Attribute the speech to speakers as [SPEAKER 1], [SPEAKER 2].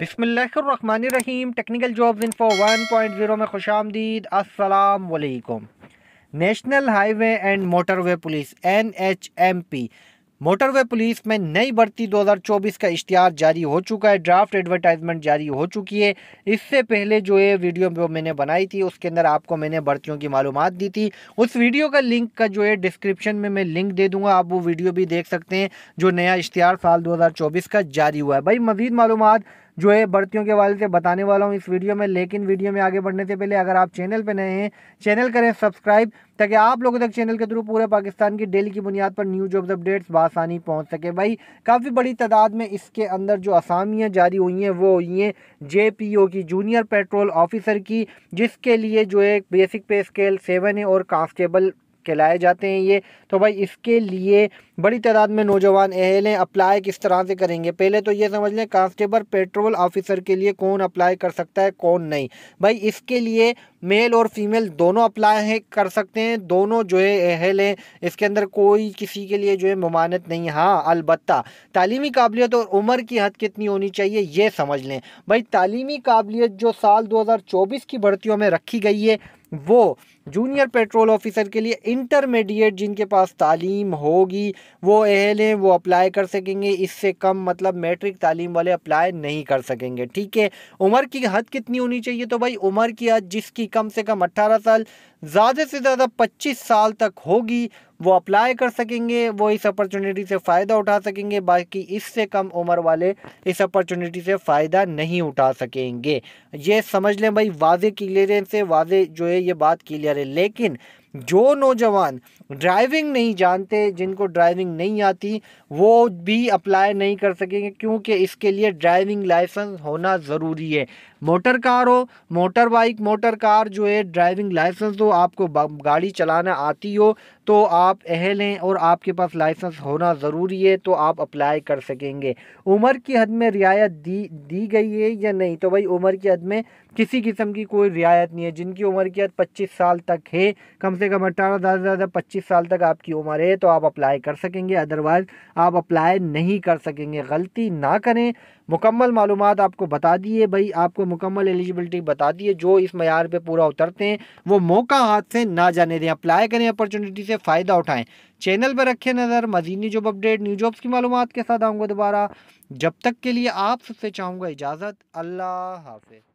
[SPEAKER 1] बिसमीम technical jobs info 1.0 में खुश आमदीद असलकुम national highway and motorway police N H M P motorway police में नई भर्ती 2024 का इश्तहार जारी हो चुका है ड्राफ्ट एडवर्टाइजमेंट जारी हो चुकी है इससे पहले जो ये वीडियो जो मैंने बनाई थी उसके अंदर आपको मैंने भर्तियों की मालूम दी थी उस वीडियो का लिंक का जो है डिस्क्रिप्शन में मैं लिंक दे दूंगा आप वो वीडियो भी देख सकते हैं जो नया इश्तहार साल चौबीस का जारी हुआ है भाई मजीद मालूम जो है भर्तियों के वाले से बताने वाला हूँ इस वीडियो में लेकिन वीडियो में आगे बढ़ने से पहले अगर आप चैनल पर नए हैं चैनल करें सब्सक्राइब ताकि आप लोगों तक चैनल के थ्रू पूरे पाकिस्तान की डेली की बुनियाद पर न्यूज जॉब्स अपडेट्स बासानी पहुँच सके भाई काफ़ी बड़ी तादाद में इसके अंदर जो असामियाँ जारी हुई हैं वो हुई हैं जे की जूनियर पेट्रोल ऑफिसर की जिसके लिए जो है बेसिक पे स्केल सेवन है और कांस्टेबल कहलाए जाते हैं ये तो भाई इसके लिए बड़ी तादाद में नौजवान अहल हैं अप्लाई किस तरह से करेंगे पहले तो ये समझ लें कांस्टेबल पेट्रोल ऑफिसर के लिए कौन अप्लाई कर सकता है कौन नहीं भाई इसके लिए मेल और फीमेल दोनों अप्लाई हैं कर सकते हैं दोनों जो है अहल हैं इसके अंदर कोई किसी के लिए जो है ममानत नहीं हाँ अलबत् तालीमी काबिलियत और उम्र की हद कितनी होनी चाहिए ये समझ लें भाई तालीमी काबिलियत जो साल चौबीस की भर्तियों में रखी गई है वो जूनियर पेट्रोल ऑफिसर के लिए इंटरमीडिएट जिनके पास तालीम होगी वो एहल हैं वो अप्लाई कर सकेंगे इससे कम मतलब मैट्रिक तालीम वाले अप्लाई नहीं कर सकेंगे ठीक है उम्र की हद कितनी होनी चाहिए तो भाई उम्र की हद जिसकी कम से कम अट्ठारह साल ज़्यादा से ज़्यादा पच्चीस साल तक होगी वो अप्लाई कर सकेंगे वो इस अपॉर्चुनिटी से फ़ायदा उठा सकेंगे बाकी इससे कम उम्र वाले इस अपॉर्चुनिटी से फ़ायदा नहीं उठा सकेंगे ये समझ लें भाई वाजे क्लियर से वाजे जो है ये बात क्लियर है लेकिन जो नौजवान ड्राइविंग नहीं जानते जिनको ड्राइविंग नहीं आती वो भी अप्लाई नहीं कर सकेंगे क्योंकि इसके लिए ड्राइविंग लाइसेंस होना ज़रूरी है मोटर कार हो मोटर बाइक मोटर कार जो है ड्राइविंग लाइसेंस हो आपको गाड़ी चलाना आती हो तो आप अहल हैं और आपके पास लाइसेंस होना ज़रूरी है तो आप अप्लाई कर सकेंगे उम्र की हद में रियायत दी दी गई है या नहीं तो भाई उम्र की हद में किसी किस्म की कोई रियायत नहीं है जिनकी उम्र की हद पच्चीस साल तक है कम से से कम अट्ठारह ज़्यादा ज़्यादा पच्चीस साल तक आपकी उम्र है तो आप अप्लाई कर सकेंगे अदरवाइज़ आप अप्लाई नहीं कर सकेंगे गलती ना करें मुकम्मल मालूम आपको बता दी है भाई आपको मुकम्मल एलिजिबिलिटी बता दी है जो इस मैार पर पूरा उतरते हैं वो मौका हाथ से ना जाने दें अप्लाई करें अपॉर्चुनिटी से फ़ायदा उठाएँ चैनल पर रखें नज़र मजीद new job update new jobs की मालूम के साथ आऊँगा दोबारा जब तक के लिए आप सबसे चाहूँगा इजाज़त अल्लाह हाफि